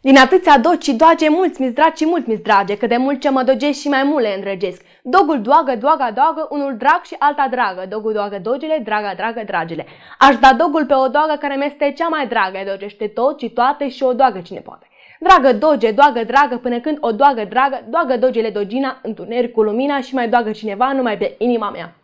Din atâția doci doage mulți mi și mult mizdrage, că de mult ce mă dogești și mai mult le îndrăgesc. Dogul doagă, doaga, doagă, unul drag și alta dragă. Dogul doagă dogele, draga, dragă, dragele. Aș da dogul pe o doagă care mi-este cea mai dragă, dogește tot și toate și o doagă cine poate. Dragă doge, doagă dragă, până când o doagă dragă, doagă dogele dogina, întuneri cu lumina și mai doagă cineva numai pe inima mea.